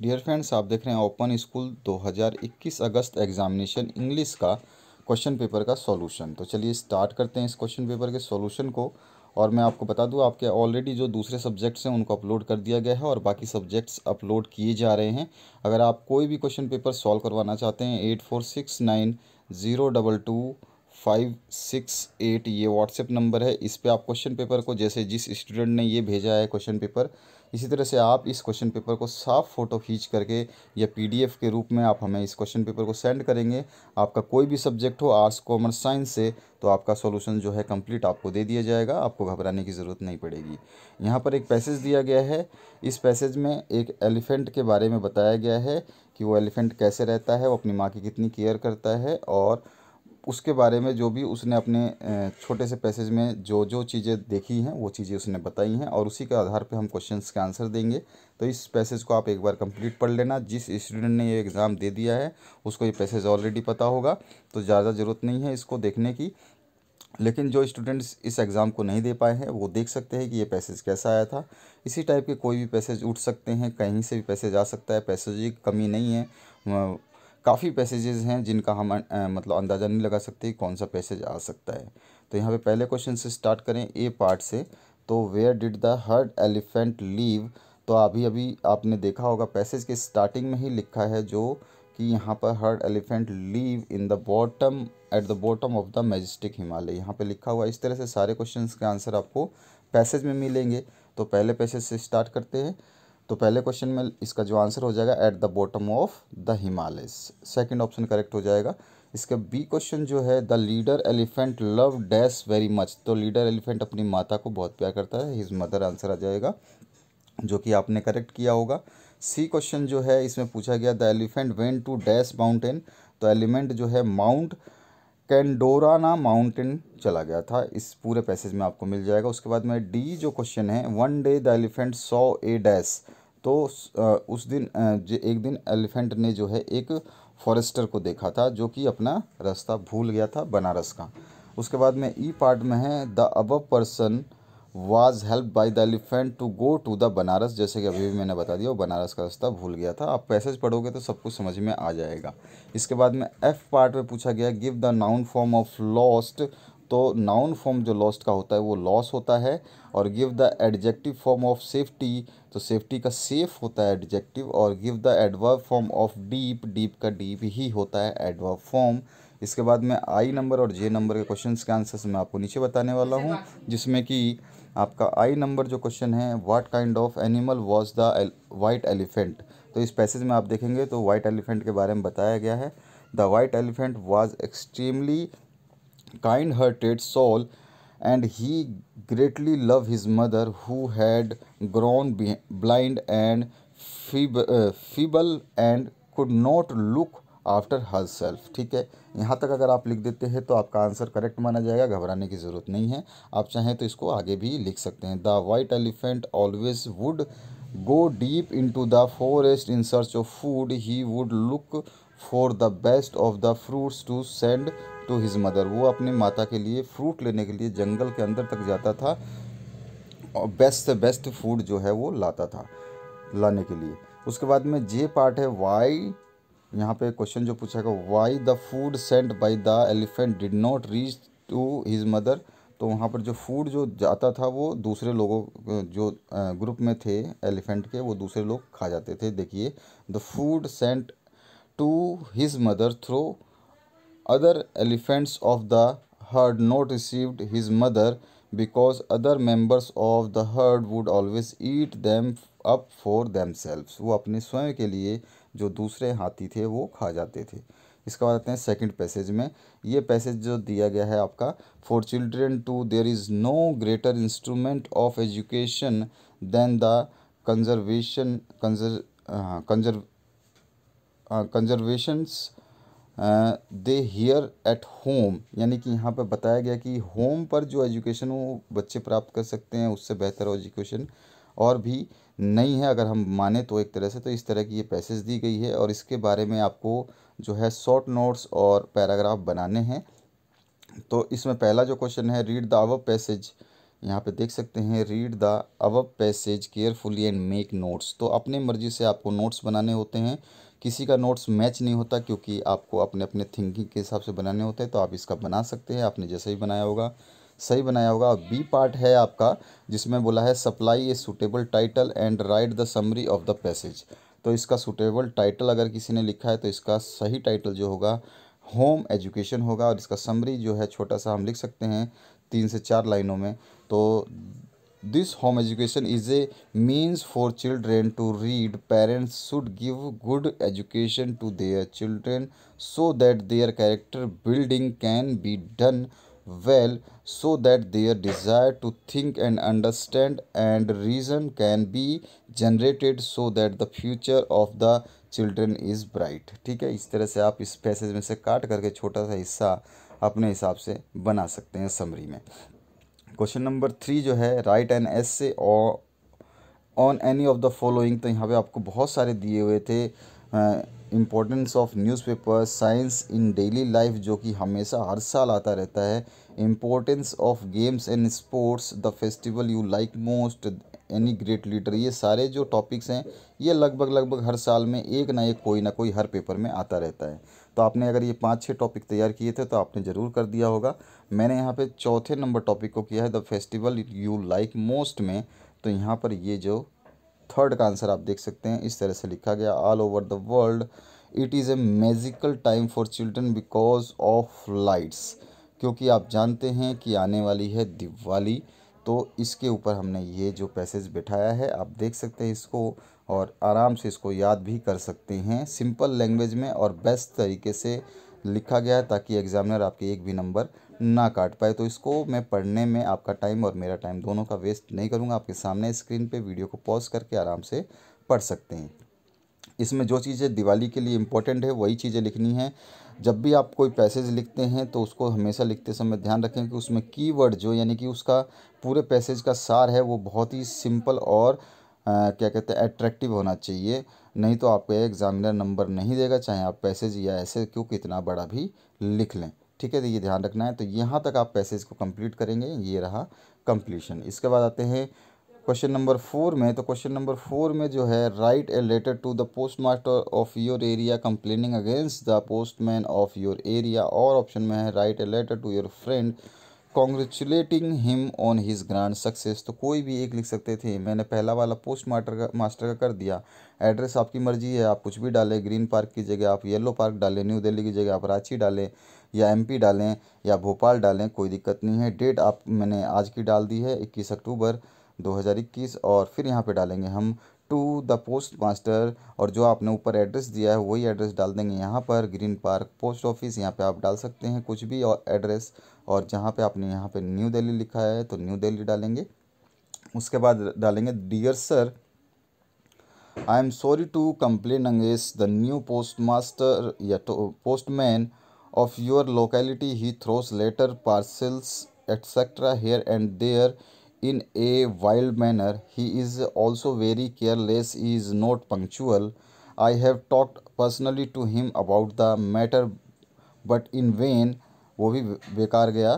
Dear friends आप देख रहे हैं ओपन स्कूल 2021 अगस्त एग्जामिनेशन इंग्लिश का क्वेश्चन पेपर का सॉल्यूशन तो चलिए स्टार्ट करते हैं इस क्वेश्चन पेपर के सॉल्यूशन को और मैं आपको बता दूं आपके ऑलरेडी जो दूसरे सब्जेक्ट्स हैं उनको अपलोड कर दिया गया है और बाकी सब्जेक्ट्स अपलोड किए जा रहे हैं अगर आप कोई भी क्वेश्चन पेपर सॉल्व करवाना चाहते हैं eight four six nine zero double two five six eight ये व्हाट्सएप नंबर है इस पर आप क्वेश्चन पेपर को जैसे जिस स्टूडेंट ने ये भेजा है क्वेश्चन पेपर इसी तरह से आप इस क्वेश्चन पेपर को साफ फ़ोटो खींच करके या पीडीएफ के रूप में आप हमें इस क्वेश्चन पेपर को सेंड करेंगे आपका कोई भी सब्जेक्ट हो आर्ट्स कॉमर्स साइंस से तो आपका सॉल्यूशन जो है कंप्लीट आपको दे दिया जाएगा आपको घबराने की ज़रूरत नहीं पड़ेगी यहाँ पर एक पैसेज दिया गया है इस पैसेज में एक एलिफेंट के बारे में बताया गया है कि वो एलिफेंट कैसे रहता है वो अपनी माँ की कितनी केयर करता है और उसके बारे में जो भी उसने अपने छोटे से पैसेज में जो जो चीज़ें देखी हैं वो चीज़ें उसने बताई हैं और उसी के आधार पे हम क्वेश्चंस के आंसर देंगे तो इस पैसेज को आप एक बार कंप्लीट पढ़ लेना जिस स्टूडेंट ने ये एग्ज़ाम दे दिया है उसको ये पैसेज ऑलरेडी पता होगा तो ज़्यादा ज़रूरत नहीं है इसको देखने की लेकिन जो स्टूडेंट्स इस एग्ज़ाम को नहीं दे पाए हैं वो देख सकते हैं कि ये पैसेज कैसा आया था इसी टाइप के कोई भी पैसेज उठ सकते हैं कहीं से भी पैसेज आ सकता है पैसेज की कमी नहीं है काफ़ी पैसेजेस हैं जिनका हम आ, मतलब अंदाज़ा नहीं लगा सकते कौन सा पैसेज आ सकता है तो यहाँ पे पहले क्वेश्चन से स्टार्ट करें ए पार्ट से तो where did the herd elephant live तो अभी अभी आपने देखा होगा पैसेज के स्टार्टिंग में ही लिखा है जो कि यहाँ पर herd elephant live in the bottom at the bottom of the majestic Himalaya यहाँ पर लिखा हुआ इस तरह से सारे क्वेश्चन के आंसर आपको पैसेज में मिलेंगे तो पहले पैसेज से स्टार्ट करते हैं तो पहले क्वेश्चन में इसका जो आंसर हो जाएगा at the bottom of the Himalaya second option correct हो जाएगा इसका बी क्वेश्चन जो है the leader elephant love dash very much तो लीडर एलिफेंट अपनी माता को बहुत प्यार करता है हिज मदर आंसर आ जाएगा जो कि आपने करेक्ट किया होगा सी क्वेश्चन जो है इसमें पूछा गया the elephant went to dash mountain तो एलिमेंट जो है माउंट कैंडोराना माउंटेन चला गया था इस पूरे पैसेज में आपको मिल जाएगा उसके बाद में डी जो क्वेश्चन है वन डे द एलिफेंट सौ ए डैस तो उस दिन एक दिन एलिफेंट ने जो है एक फॉरेस्टर को देखा था जो कि अपना रास्ता भूल गया था बनारस का उसके बाद में ई पार्ट में है the above person was help by the elephant to go to the Banaras जैसे कि अभी भी मैंने बता दिया वो बनारस का रास्ता भूल गया था आप पैसेज पढ़ोगे तो सब कुछ समझ में आ जाएगा इसके बाद में एफ पार्ट में पूछा गया give the noun form of lost तो नाउन फॉर्म जो लॉस्ट का होता है वो लॉस होता है और give the adjective form of safety तो सेफ्टी का सेफ होता है एडजेक्टिव और give the adverb form of deep deep का डीप ही होता है एडवर्ब फॉर्म इसके बाद में आई नंबर और जे नंबर के क्वेश्चंस के आंसर्स मैं आपको नीचे बताने वाला हूँ जिसमें कि आपका आई नंबर जो क्वेश्चन है what kind of animal was the white elephant तो इस पैसेज में आप देखेंगे तो वाइट एलिफेंट के बारे में बताया गया है the white elephant was extremely kind hearted soul and he greatly love his mother who had grown blind and feeble and could not look after herself ठीक है यहाँ तक अगर आप लिख देते हैं तो आपका आंसर करेक्ट माना जाएगा घबराने की ज़रूरत नहीं है आप चाहें तो इसको आगे भी लिख सकते हैं the white elephant always would go deep into the forest in search of food he would look for the best of the fruits to send to his mother वो अपनी माता के लिए फ्रूट लेने के लिए जंगल के अंदर तक जाता था और बेस्ट से बेस्ट फूड जो है वो लाता था लाने के लिए उसके बाद में जे पार्ट है वाई यहाँ पे क्वेश्चन जो पूछा गया why the food sent by the elephant did not reach to his mother तो वहाँ पर जो फूड जो जाता था वो दूसरे लोगों जो ग्रुप में थे एलिफेंट के वो दूसरे लोग खा जाते थे देखिए the food sent to his mother through other elephants of the herd not received his mother because other members of the herd would always eat them up for them वो अपने स्वयं के लिए जो दूसरे हाथी थे वो खा जाते थे इसके बाद आते हैं सेकंड पैसेज में ये पैसेज जो दिया गया है आपका for children too there is no greater instrument of education than the conservation conser conserve conservations they hear at home यानी कि यहाँ पर बताया गया कि होम पर जो एजुकेशन वो बच्चे प्राप्त कर सकते हैं उससे बेहतर एजुकेशन और भी नहीं है अगर हम माने तो एक तरह से तो इस तरह की ये पैसेज दी गई है और इसके बारे में आपको जो है शॉर्ट नोट्स और पैराग्राफ बनाने हैं तो इसमें पहला जो क्वेश्चन है रीड द अवब पैसेज यहाँ पे देख सकते हैं read the above passage carefully and make notes तो अपने मर्जी से आपको नोट्स बनाने होते हैं किसी का नोट्स मैच नहीं होता क्योंकि आपको अपने अपने थिंकिंग के हिसाब से बनाने होते हैं तो आप इसका बना सकते हैं आपने जैसे ही बनाया होगा सही बनाया होगा और बी पार्ट है आपका जिसमें बोला है supply a suitable title and write the summary of the passage तो इसका सुटेबल टाइटल अगर किसी ने लिखा है तो इसका सही टाइटल जो होगा होम एजुकेशन होगा और इसका समरी जो है छोटा सा हम लिख सकते हैं तीन से चार लाइनों में तो this home education is a means for children to read parents should give good education to their children so that their character building can be done well so that their desire to think and understand and reason can be generated so that the future of the children is bright ठीक है इस तरह से आप इस passage में से काट करके छोटा सा हिस्सा अपने हिसाब से बना सकते हैं समरी में क्वेश्चन नंबर थ्री जो है write an essay on any of the following तो यहाँ पे आपको बहुत सारे दिए हुए थे importance of newspaper science in daily life जो कि हमेशा हर साल आता रहता है importance of games and sports the festival you like most any great leader ये सारे जो टॉपिक्स हैं ये लगभग लगभग हर साल में एक ना एक कोई ना कोई हर पेपर में आता रहता है तो आपने अगर ये पाँच छः टॉपिक तैयार किए थे तो आपने ज़रूर कर दिया होगा मैंने यहाँ पे चौथे नंबर टॉपिक को किया है the festival you like most में तो यहाँ पर ये जो थर्ड का आंसर आप देख सकते हैं इस तरह से लिखा गया all over the world it is a magical time for children because of lights क्योंकि आप जानते हैं कि आने वाली है दिवाली तो इसके ऊपर हमने ये जो पैसेज बैठाया है आप देख सकते हैं इसको और आराम से इसको याद भी कर सकते हैं सिंपल लैंग्वेज में और बेस्ट तरीके से लिखा गया है ताकि एग्ज़ामिनर आपके एक भी नंबर ना काट पाए तो इसको मैं पढ़ने में आपका टाइम और मेरा टाइम दोनों का वेस्ट नहीं करूँगा आपके सामने स्क्रीन पर वीडियो को पॉज करके आराम से पढ़ सकते हैं इसमें जो चीज़ें दिवाली के लिए इम्पोर्टेंट है वही चीज़ें लिखनी हैं जब भी आप कोई पैसेज लिखते हैं तो उसको हमेशा लिखते समय ध्यान रखें कि उसमें कीवर्ड जो यानी कि उसका पूरे पैसेज का सार है वो बहुत ही सिंपल और आ, क्या कहते हैं एट्रैक्टिव होना चाहिए नहीं तो आपको एग्ज़ामिनर नंबर नहीं देगा चाहे आप पैसेज या ऐसे क्यों कितना बड़ा भी लिख लें ठीक है तो ये ध्यान रखना है तो यहाँ तक आप पैसेज को कंप्लीट करेंगे ये रहा कंप्लीशन इसके बाद आते हैं क्वेश्चन नंबर फोर में तो क्वेश्चन नंबर फोर में जो है write a letter to the postmaster of your area complaining against the postman of your area और ऑप्शन में है write a letter to your friend congratulating him on his grand success तो कोई भी एक लिख सकते थे मैंने पहला वाला पोस्ट मास्टर का मास्टर का कर दिया एड्रेस आपकी मर्जी है आप कुछ भी डालें ग्रीन पार्क की जगह आप येलो पार्क डालें न्यू दिल्ली की जगह आप रांची डालें या एमपी डालें या भोपाल डालें कोई दिक्कत नहीं है डेट आप मैंने आज की डाल दी है इक्कीस अक्टूबर 2021 और फिर यहाँ पे डालेंगे हम टू द पोस्ट मास्टर और जो आपने ऊपर एड्रेस दिया है वही एड्रेस डाल देंगे यहाँ पर ग्रीन पार्क पोस्ट ऑफिस यहाँ पे आप डाल सकते हैं कुछ भी और एड्रेस और जहाँ पे आपने यहाँ पे न्यू दिल्ली लिखा है तो न्यू दिल्ली डालेंगे उसके बाद डालेंगे dear sir I am sorry to complain अंगेज द न्यू पोस्ट मास्टर या तो postman of your locality he throws letter parcels etc here and there in a wild manner he is also very careless he is not punctual i have talked personally to him about the matter but in vain वो भी बेकार गया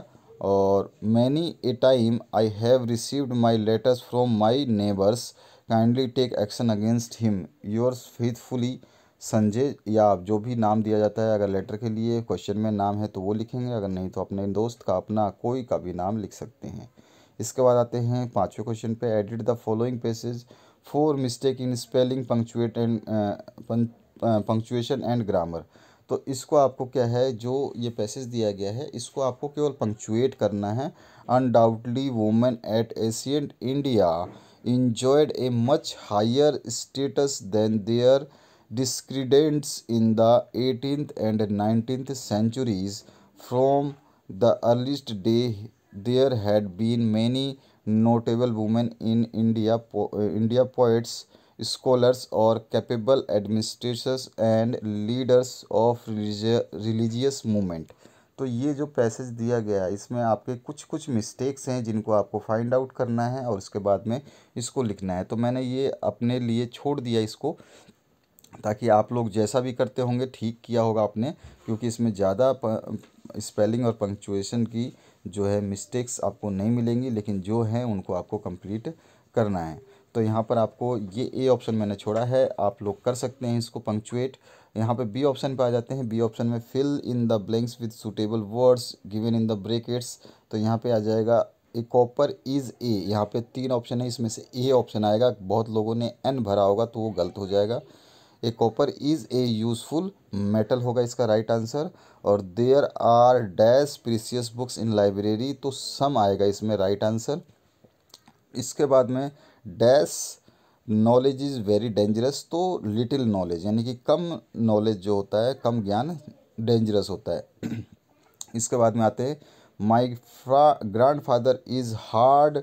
और many a time I have received my letters from my neighbors. Kindly take action against him. Yours faithfully. Sanjay या जो भी नाम दिया जाता है अगर लेटर के लिए क्वेश्चन में नाम है तो वो लिखेंगे अगर नहीं तो अपने दोस्त का अपना कोई का भी नाम लिख सकते हैं इसके बाद आते हैं पाँचवें क्वेश्चन पे edit the following passage for mistake in spelling punctuate and punctuation and grammar तो इसको आपको क्या है जो ये पैसेज दिया गया है इसको आपको केवल पंक्चुएट करना है undoubtedly women at ancient India enjoyed a much higher status than their discredence in the 18th and 19th centuries. From the earliest day, there had been many notable women in India, po India poets, scholars, or capable administrators and leaders of religious movement. तो ये जो passage दिया गया इसमें आपके कुछ कुछ mistakes हैं जिनको आपको फाइंड आउट करना है और उसके बाद में इसको लिखना है तो मैंने ये अपने लिए छोड़ दिया इसको ताकि आप लोग जैसा भी करते होंगे ठीक किया होगा आपने क्योंकि इसमें ज़्यादा स्पेलिंग और पंक्चुएशन की जो है मिस्टेक्स आपको नहीं मिलेंगी लेकिन जो हैं उनको आपको कंप्लीट करना है तो यहाँ पर आपको ये ए ऑप्शन मैंने छोड़ा है आप लोग कर सकते हैं इसको पंक्चुएट यहाँ पे बी ऑप्शन पे आ जाते हैं बी ऑप्शन में fill in the blanks with suitable words given in the brackets तो यहाँ पे आ जाएगा ए कॉपर इज़ ए यहाँ पे तीन ऑप्शन है इसमें से ए ऑप्शन आएगा बहुत लोगों ने एन भरा होगा तो वो गलत हो जाएगा a copper is a useful metal होगा इसका राइट right आंसर और there are dash precious books in library तो सम आएगा इसमें राइट right आंसर इसके बाद में dash knowledge is very dangerous तो लिटिल नॉलेज यानी कि कम नॉलेज जो होता है कम ज्ञान डेंजरस होता है इसके बाद में आते हैं my grandfather is hard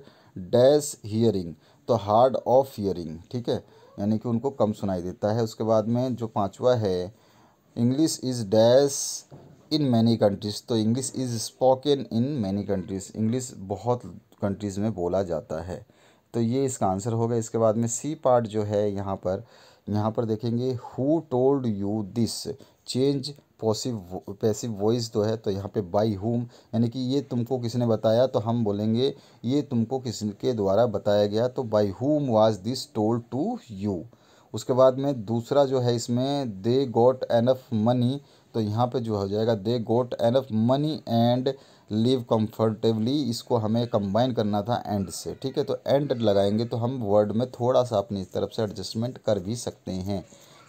dash hearing तो हार्ड ऑफ हियरिंग ठीक है यानी कि उनको कम सुनाई देता है उसके बाद में जो पाँचवा है English is dash in many countries तो English is spoken in many countries English बहुत कंट्रीज़ में बोला जाता है तो ये इसका आंसर होगा इसके बाद में सी पार्ट जो है यहाँ पर यहाँ पर देखेंगे who told you this change passive passive voice जो है तो यहाँ पे बाई होम यानी कि ये तुमको किसने बताया तो हम बोलेंगे ये तुमको किसके द्वारा बताया गया तो by whom was this told to you उसके बाद में दूसरा जो है इसमें दे गोट एनफ मनी तो यहाँ पे जो हो जाएगा they got enough money and live comfortably इसको हमें कंबाइन करना था एंड से ठीक है तो एंड लगाएंगे तो हम वर्ड में थोड़ा सा अपनी तरफ से एडजस्टमेंट कर भी सकते हैं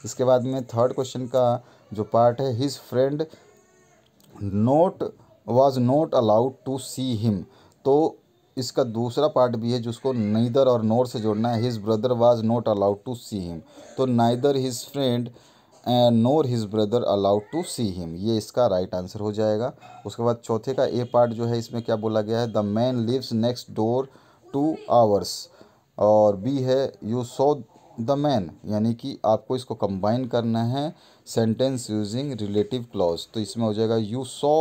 इसके बाद में थर्ड क्वेश्चन का जो पार्ट है his friend not was not allowed to see him तो इसका दूसरा पार्ट भी है जिसको नईदर और नोर से जोड़ना है his brother was not allowed to see him तो neither his friend nor his brother allowed to see him ये इसका राइट right आंसर हो जाएगा उसके बाद चौथे का ए पार्ट जो है इसमें क्या बोला गया है the man lives next door to ours और बी है यू सो द मैन यानी कि आपको इसको कंबाइन करना है सेंटेंस यूजिंग रिलेटिव क्लॉज तो इसमें हो जाएगा you saw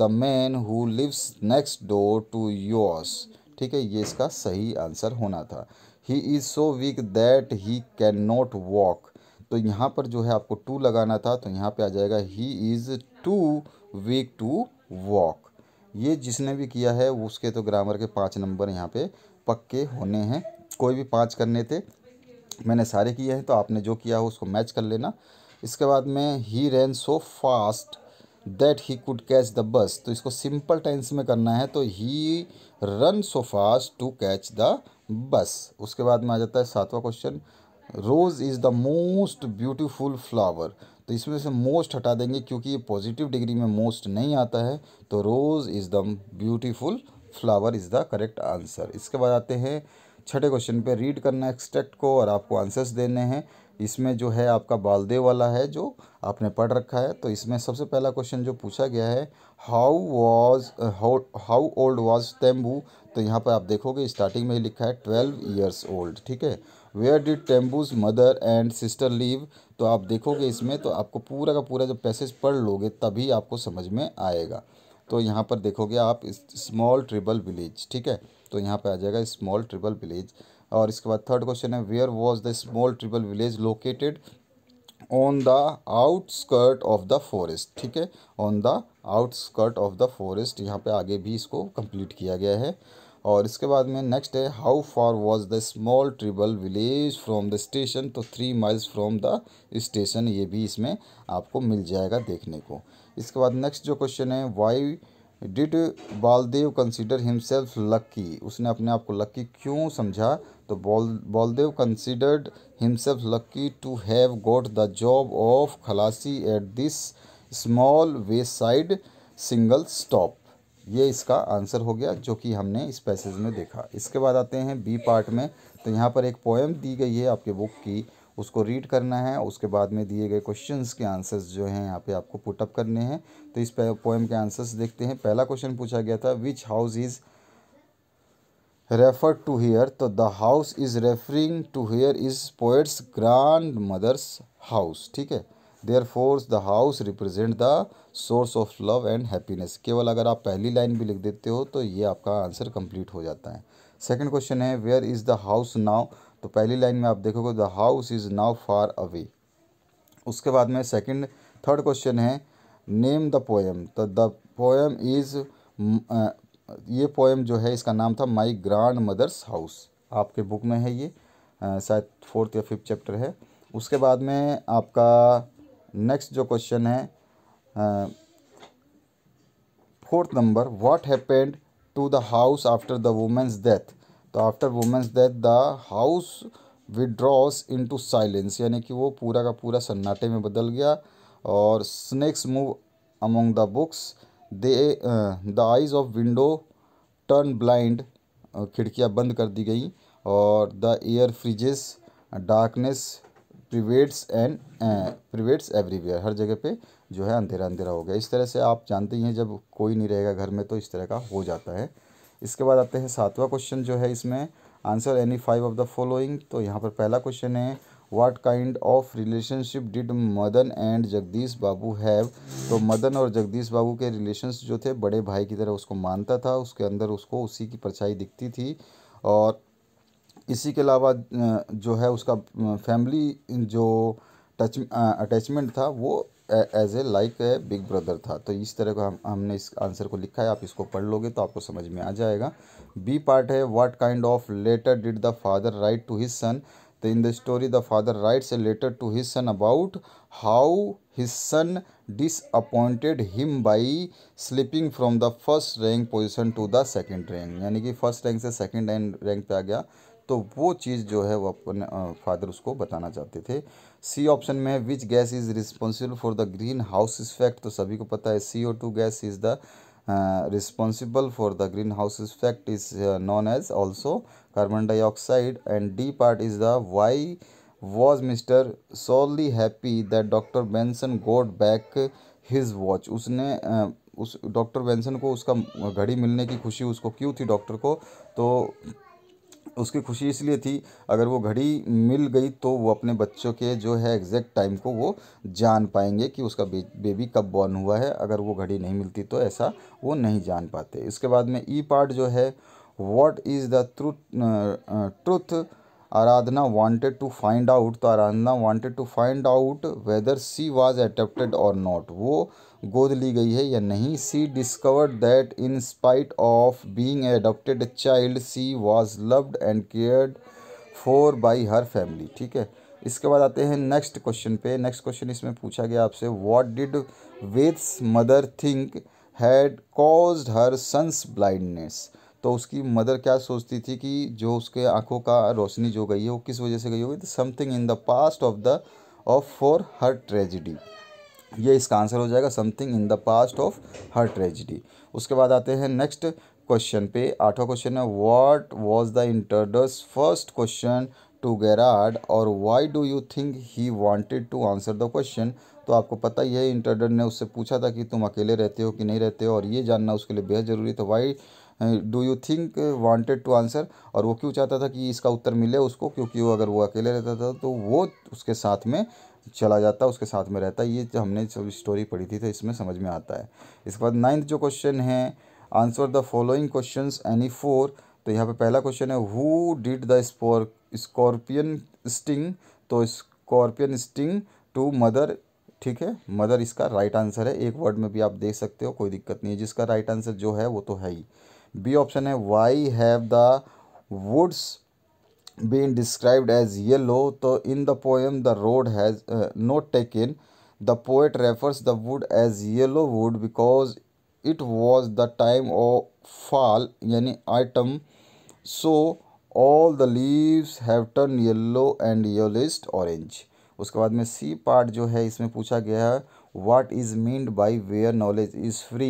the man who lives next door to yours ठीक है ये इसका सही आंसर होना था he is so weak that he can not walk तो यहाँ पर जो है आपको टू लगाना था तो यहाँ पे आ जाएगा he is too weak to walk ये जिसने भी किया है उसके तो ग्रामर के पाँच नंबर यहाँ पे पक्के होने हैं कोई भी पाँच करने थे मैंने सारे किए हैं तो आपने जो किया हो उसको मैच कर लेना इसके बाद में he ran so fast that he could catch the bus तो इसको सिंपल टेंस में करना है तो he ran so fast to catch the bus उसके बाद में आ जाता है सातवां question rose is the most beautiful flower तो इसमें से मोस्ट हटा देंगे क्योंकि ये पॉजिटिव डिग्री में मोस्ट नहीं आता है तो rose is the beautiful flower is the correct answer इसके बाद आते हैं छठे क्वेश्चन पे रीड करना एक्सट्रैक्ट को और आपको आंसर्स देने हैं इसमें जो है आपका बालदेव वाला है जो आपने पढ़ रखा है तो इसमें सबसे पहला क्वेश्चन जो पूछा गया है how was how old was Tembu तो यहाँ पर आप देखोगे स्टार्टिंग में ही लिखा है ट्वेल्व ईयर्स ओल्ड ठीक है where did Tembu's mother and sister live तो आप देखोगे इसमें तो आपको पूरा का पूरा जब पैसेज पढ़ लोगे तभी आपको समझ में आएगा तो यहाँ पर देखोगे आप स्मॉल ट्रिबल विलेज ठीक है तो यहाँ पर आ जाएगा स्मॉल ट्रिबल विलेज और इसके बाद थर्ड क्वेश्चन है where was the small tribal village located on the outskirt of the forest ठीक है on the outskirt of the forest यहाँ पे आगे भी इसको कंप्लीट किया गया है और इसके बाद में नेक्स्ट है how far was the small tribal village from the station तो three miles from the station ये भी इसमें आपको मिल जाएगा देखने को इसके बाद नेक्स्ट जो क्वेश्चन है why did Baldev consider himself lucky उसने अपने आप को लक्की क्यों समझा तो considered himself lucky to have got the job of khalasi at this small wayside single stop ये इसका आंसर हो गया जो कि हमने इस पैसेज में देखा इसके बाद आते हैं बी पार्ट में तो यहाँ पर एक पोएम दी गई है आपके बुक की उसको रीड करना है उसके बाद में दिए गए क्वेश्चंस के आंसर्स जो हैं यहाँ पे आपको पुटअप करने हैं तो इस पोएम के आंसर्स देखते हैं पहला क्वेश्चन पूछा गया था which house is refer to here तो the house is referring to here is poet's grandmother's house ठीक है therefore the house represent the source of love and happiness केवल अगर आप पहली लाइन भी लिख देते हो तो ये आपका आंसर कंप्लीट हो जाता है सेकंड क्वेश्चन है where is the house now तो पहली लाइन में आप देखोगे the house is now far away उसके बाद में सेकंड थर्ड क्वेश्चन है नेम द पोएम तो द पोएम इज़ ये पोएम जो है इसका नाम था माई ग्रांड मदर्स हाउस आपके बुक में है ये शायद फोर्थ या फिफ्थ चैप्टर है उसके बाद में आपका नेक्स्ट जो क्वेश्चन है fourth number what happened to the house after the woman's death तो after woman's death the house withdraws into silence यानी कि वो पूरा का पूरा सन्नाटे में बदल गया और snakes move among the books they the eyes of window turn blind खिड़कियाँ बंद कर दी गई और the air freezes darkness prevails and prevails everywhere हर जगह पे जो है अंधेरा अंधेरा हो गया इस तरह से आप जानते ही हैं जब कोई नहीं रहेगा घर में तो इस तरह का हो जाता है इसके बाद आते हैं सातवां क्वेश्चन जो है इसमें answer any five of the following तो यहाँ पर पहला क्वेश्चन है what kind of relationship did Madan and Jagdish Babu have तो मदन और जगदीश बाबू के रिलेशन जो थे बड़े भाई की तरह उसको मानता था उसके अंदर उसको उसी की परछाई दिखती थी और इसी के अलावा जो है उसका फैमिली जो टच अटैचमेंट था वो as a like a big brother था तो इस तरह का हम हमने इस आंसर को लिखा है आप इसको पढ़ लोगे तो आपको समझ में आ जाएगा बी पार्ट है what kind of letter did the father write to his son The, in the story, the father writes a letter to his son about how his son disappointed him by slipping from the first rank position to the second rank यानी कि first rank से second rank पे आ गया तो वो चीज़ जो है वो अपने फादर उसको बताना चाहते थे सी ऑप्शन में है which gas is responsible for the greenhouse effect तो सभी को पता है C O two gas is the uh, responsible for the greenhouse effect is uh, known as also carbon dioxide and d part is the why was mr solely happy that dr benson got back his watch उसने uh, उस doctor Benson को उसका घड़ी मिलने की खुशी उसको क्यों थी डॉक्टर को तो उसकी खुशी इसलिए थी अगर वो घड़ी मिल गई तो वो अपने बच्चों के जो है एग्जैक्ट टाइम को वो जान पाएंगे कि उसका बेबी कब बॉर्न हुआ है अगर वो घड़ी नहीं मिलती तो ऐसा वो नहीं जान पाते इसके बाद में ई पार्ट जो है what is the truth truth Aradhana wanted to find out तो Aradhana wanted to find out whether she was adopted और नॉट वो गोद ली गई है या नहीं she discovered that in spite of being adopted child she was loved and cared for by her family ठीक है इसके बाद आते हैं नेक्स्ट क्वेश्चन पे नेक्स्ट क्वेश्चन इसमें पूछा गया आपसे what did Vetha's mother think had cause her son's blindness तो उसकी मदर क्या सोचती थी कि जो उसके आंखों का रोशनी जो गई है वो किस वजह से गई होगी something in the past of the of for her tragedy ये इसका आंसर हो जाएगा something in the past of her tragedy उसके बाद आते हैं नेक्स्ट क्वेश्चन पे आठवा क्वेश्चन है what was the intruder's first question to Gerard और why do you think he wanted to answer the question तो आपको पता ही है इंटरडर ने उससे पूछा था कि तुम अकेले रहते हो कि नहीं रहते हो और ये जानना उसके लिए बेहद ज़रूरी था why do you think wanted to answer और वो क्यों चाहता था कि इसका उत्तर मिले उसको क्योंकि वो अगर वो अकेले रहता था तो वो उसके साथ में चला जाता है उसके साथ में रहता है ये जो हमने सब स्टोरी पढ़ी थी तो इसमें समझ में आता है इसके बाद नाइन्थ जो क्वेश्चन है answer the following question any four तो यहाँ पे पहला क्वेश्चन है who did the scorpion sting तो स्कॉर्पियन स्टिंग टू मदर ठीक है मदर इसका राइट आंसर है एक वर्ड में भी आप देख सकते हो कोई दिक्कत नहीं है जिसका राइट आंसर जो है वो तो है ही बी ऑप्शन है why have the woods been described as yellow though in the poem the road has uh, not taken the poet refers the wood as yellow wood because it was the time of fall yani autumn so all the leaves have turned yellow and yellowish orange उसके बाद में C part जो है इसमें पूछा गया है what is meant by where knowledge is free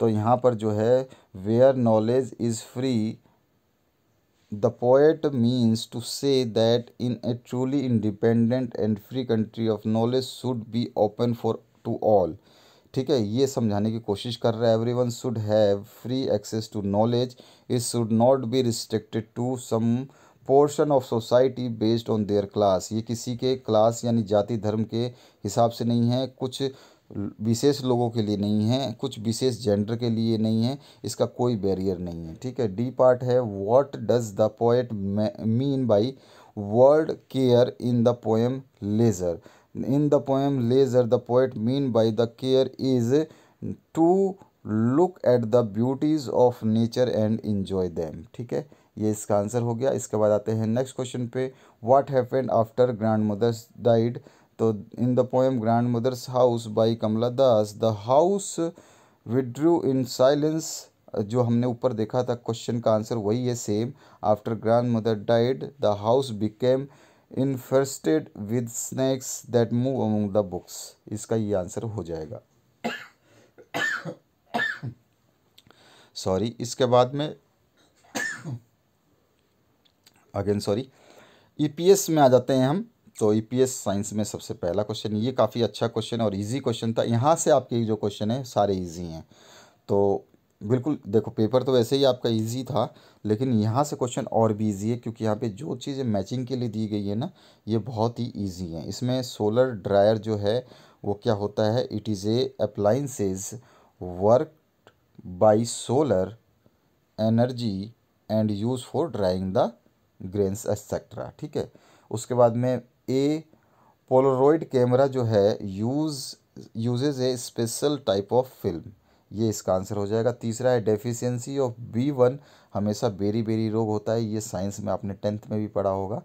तो यहाँ पर जो है where knowledge is free The poet means to say that in a truly independent and free country of knowledge should be open for to all. ठीक है ये समझाने की कोशिश कर रहा है everyone should have free access to knowledge it should not be restricted to some portion of society based on their class ये किसी के क्लास यानी जाति धर्म के हिसाब से नहीं है कुछ विशेष लोगों के लिए नहीं है कुछ विशेष जेंडर के लिए नहीं है इसका कोई बैरियर नहीं है ठीक है डी पार्ट है what does the poet mean by word care in the poem leisure in the poem leisure the poet mean by the care is to look at the beauties of nature and enjoy them ठीक है ये इसका answer हो गया इसके बाद आते हैं नेक्स्ट क्वेश्चन पे what happened after grandmother's died तो in the poem grandmother's house by Kamala Das the house withdrew in silence जो हमने ऊपर देखा था क्वेश्चन का आंसर वही है same after grandmother died the house became infested with snakes that move among the books इसका ये आंसर हो जाएगा सॉरी इसके बाद में अगेन सॉरी ईपीएस में आ जाते हैं हम तो ईपीएस e साइंस में सबसे पहला क्वेश्चन ये काफ़ी अच्छा क्वेश्चन और इजी क्वेश्चन था यहाँ से आपके जो क्वेश्चन है सारे इजी हैं तो बिल्कुल देखो पेपर तो वैसे ही आपका इजी था लेकिन यहाँ से क्वेश्चन और भी इजी है क्योंकि यहाँ पे जो चीज़ें मैचिंग के लिए दी गई है ना ये बहुत ही ईजी है इसमें सोलर ड्रायर जो है वो क्या होता है it is a appliances work by solar energy and use for drying the grains etcetera ठीक है उसके बाद में ए पोलरॉइड कैमरा जो है use uses a special type of film ये इसका आंसर हो जाएगा तीसरा है डेफिशिएंसी ऑफ बी वन हमेशा बेरी बेरी रोग होता है ये साइंस में आपने टेंथ में भी पढ़ा होगा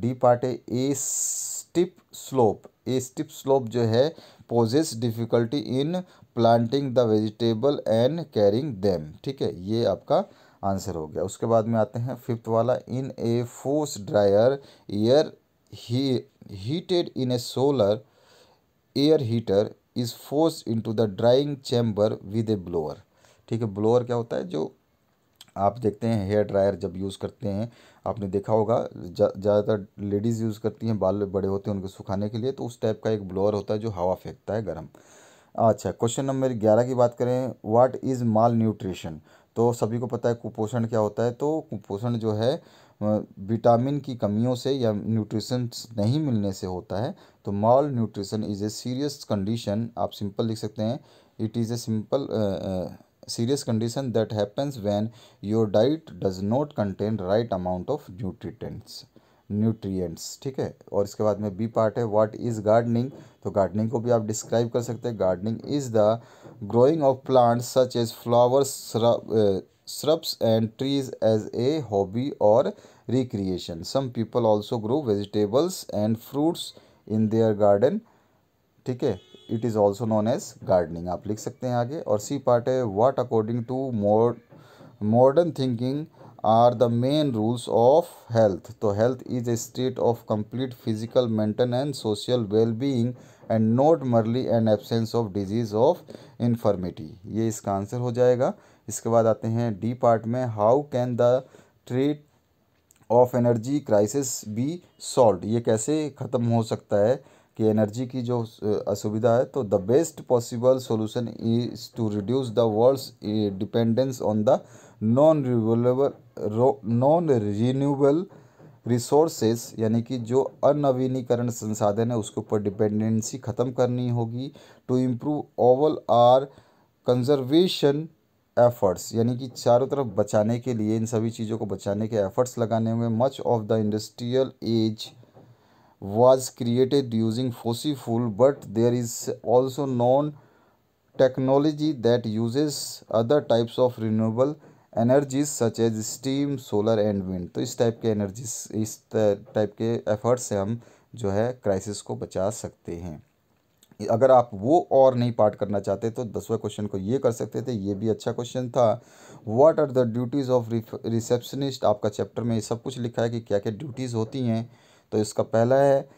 डी पार्ट है ए स्टिप स्लोप ए स्टिप स्लोप जो है poses difficulty in planting the vegetable and carrying them ठीक है ये आपका आंसर हो गया उसके बाद में आते हैं फिफ्थ वाला in a force dryer air heated heated in a solar air heater is forced into the drying chamber with a blower ठीक है blower क्या होता है जो आप देखते हैं हेयर ड्रायर जब यूज़ करते हैं आपने देखा होगा ज़्यादातर लेडीज़ यूज़ करती हैं बाल बड़े होते हैं उनको सुखाने के लिए तो उस टाइप का एक ब्लोअर होता है जो हवा फेंकता है गर्म अच्छा क्वेश्चन नंबर ग्यारह की बात करें व्हाट इज़ माल न्यूट्रिशन तो सभी को पता है कुपोषण क्या होता है तो कुपोषण जो है विटामिन की कमियों से या न्यूट्रिशन नहीं मिलने से होता है तो malnutrition is a serious condition आप सिंपल लिख सकते हैं it is a simple serious condition that happens when your diet does not contain right amount of nutrients nutrients ठीक है और इसके बाद में बी पार्ट है व्हाट इज़ गार्डनिंग तो गार्डनिंग को भी आप डिस्क्राइब कर सकते हैं gardening is the growing of plants such as flowers shrubs and trees as a hobby और recreation. Some people also grow vegetables and fruits in their garden. ठीक है it is also known as gardening आप लिख सकते हैं आगे और C part है what according to mode modern thinking are the main rules of health तो health is a state of complete physical mental and social well and not merely and absence of disease of infirmity ये इसका answer हो जाएगा इसके बाद आते हैं D part में how can the threat of energy crisis be solve ये कैसे ख़त्म हो सकता है कि एनर्जी की जो असुविधा है तो the best possible solution is to reduce the world's dependence on the non renewable non renewable resources यानी कि जो अनवीनीकरण संसाधन है उसके ऊपर डिपेंडेंसी ख़त्म करनी होगी to improve overall our conservation efforts यानी कि चारों तरफ बचाने के लिए इन सभी चीज़ों को बचाने के एफर्ट्स लगाने हुए much of the industrial age was created using fossil fuel but there is also known technology that uses other types of renewable energies such as steam solar and wind तो इस टाइप के energies इस type के efforts से हम जो है crisis को बचा सकते हैं अगर आप वो और नहीं पार्ट करना चाहते तो दसवें क्वेश्चन को ये कर सकते थे ये भी अच्छा क्वेश्चन था what are the duties of receptionist आपका चैप्टर में ये सब कुछ लिखा है कि क्या क्या ड्यूटीज़ होती हैं तो इसका पहला है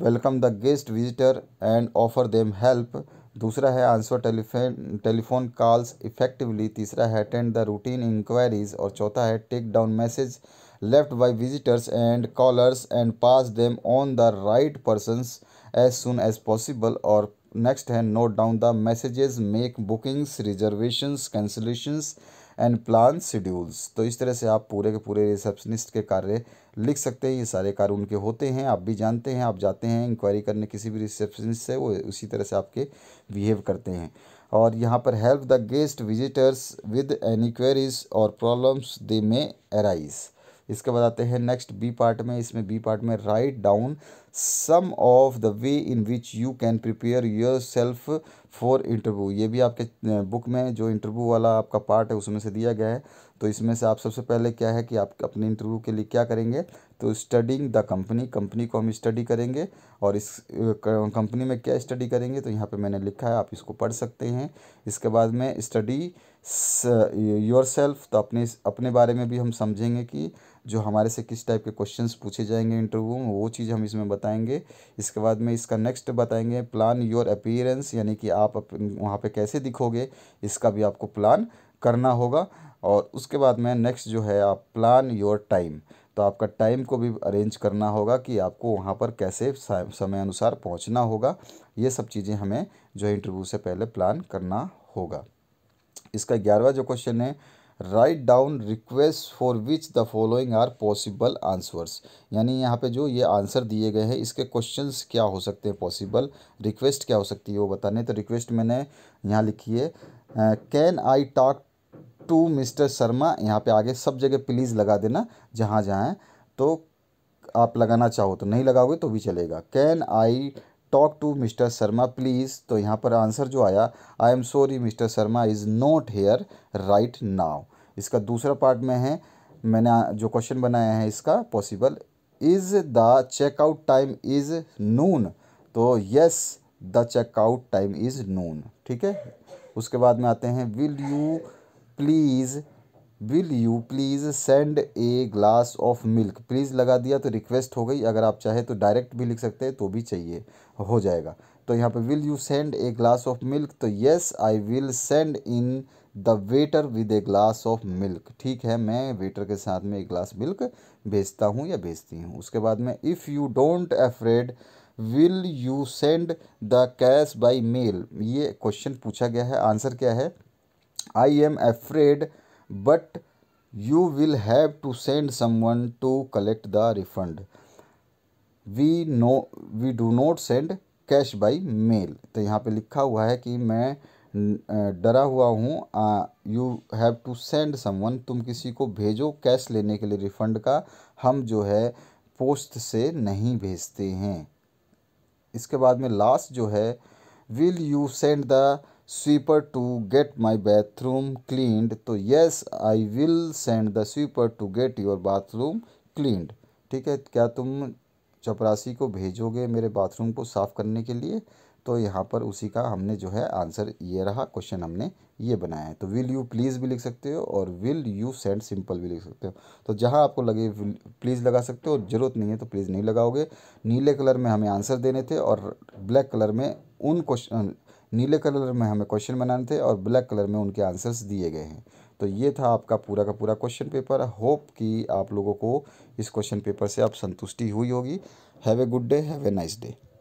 welcome the guest visitor and offer them help दूसरा है answer telephone telephone calls effectively तीसरा है अटेंड द रूटीन इंक्वायरीज और चौथा है take down message left by visitors and callers and pass them on the right persons as soon as possible और next है note down the messages make bookings reservations cancellations and plan schedules तो इस तरह से आप पूरे के पूरे रिसेप्शनिस्ट के कार्य लिख सकते हैं ये सारे कार्य उनके होते हैं आप भी जानते हैं आप जाते हैं इंक्वायरी करने किसी भी रिसेप्शनिस्ट से वो उसी तरह से आपके बिहेव करते हैं और यहाँ पर help the guest visitors with any queries और प्रॉब्लम्स दे मे अराइज़ इसके बाद आते हैं नेक्स्ट बी पार्ट में इसमें बी पार्ट में write down some of the way in which you can prepare your self for interview ये भी आपके बुक में जो इंटरव्यू वाला आपका पार्ट है उसमें से दिया गया है तो इसमें से आप सबसे पहले क्या है कि आप अपने इंटरव्यू के लिए क्या करेंगे तो स्टडिंग द कंपनी कंपनी को हम स्टडी करेंगे और इस कंपनी में क्या स्टडी करेंगे तो यहाँ पे मैंने लिखा है आप इसको पढ़ सकते हैं इसके बाद में स्टडी योर सेल्फ तो अपने अपने बारे में भी हम समझेंगे कि जो हमारे से किस टाइप के क्वेश्चन पूछे जाएंगे इंटरव्यू में वो चीज़ हम इसमें बताएंगे इसके बाद में इसका नेक्स्ट बताएंगे प्लान योर अपीयरेंस यानी कि आप वहाँ पर कैसे दिखोगे इसका भी आपको प्लान करना होगा और उसके बाद में नेक्स्ट जो है आप प्लान योर टाइम तो आपका टाइम को भी अरेंज करना होगा कि आपको वहाँ पर कैसे समय अनुसार पहुँचना होगा ये सब चीज़ें हमें जो है इंटरव्यू से पहले प्लान करना होगा इसका ग्यारहवा जो क्वेश्चन है write down request for which the following are possible answers यानी यहाँ पे जो ये आंसर दिए गए हैं इसके क्वेश्चंस क्या हो सकते हैं पॉसिबल रिक्वेस्ट क्या हो सकती है वो बताने तो रिक्वेस्ट मैंने यहाँ लिखी है can I talk to mister Sharma यहाँ पे आगे सब जगह प्लीज़ लगा देना जहाँ जहाँ तो आप लगाना चाहो तो नहीं लगाओगे तो भी चलेगा can I talk to mister Sharma please तो यहाँ पर आंसर जो आया I am sorry mister Sharma is not here right now इसका दूसरा पार्ट में है मैंने जो क्वेश्चन बनाया है इसका possible is the checkout time is noon तो yes the checkout time is noon ठीक है उसके बाद में आते हैं will you please will you please send a glass of milk please लगा दिया तो रिक्वेस्ट हो गई अगर आप चाहे तो डायरेक्ट भी लिख सकते हैं तो भी चाहिए हो जाएगा तो यहाँ पे will you send a glass of milk तो yes I will send in the waiter with a glass of milk ठीक है मैं वेटर के साथ में एक ग्लास मिल्क भेजता हूँ या भेजती हूँ उसके बाद में if you don't afraid will you send the cash by mail ये क्वेश्चन पूछा गया है आंसर क्या है I am afraid but you will have to send one to collect the refund we no we do not send cash by mail तो यहाँ पे लिखा हुआ है कि मैं डरा हुआ हूँ you have to send someone तुम किसी को भेजो कैश लेने के लिए रिफ़ंड का हम जो है पोस्ट से नहीं भेजते हैं इसके बाद में लास्ट जो है will you send the sweeper to get my bathroom cleaned तो yes I will send the sweeper to get your bathroom cleaned ठीक है क्या तुम चपरासी को भेजोगे मेरे बाथरूम को साफ़ करने के लिए तो यहाँ पर उसी का हमने जो है आंसर ये रहा क्वेश्चन हमने ये बनाया है तो विल यू प्लीज़ भी लिख सकते हो और विल यू सेंड सिंपल भी लिख सकते हो तो जहाँ आपको लगे प्लीज़ लगा सकते हो ज़रूरत नहीं है तो प्लीज़ नहीं लगाओगे नीले कलर में हमें आंसर देने थे और ब्लैक कलर में उन क्वेश्चन नीले कलर में हमें क्वेश्चन बनाने थे और ब्लैक कलर में उनके आंसर्स दिए गए हैं तो ये था आपका पूरा का पूरा क्वेश्चन पेपर होप कि आप लोगों को इस क्वेश्चन पेपर से आप संतुष्टि हुई होगी have a good day have a nice day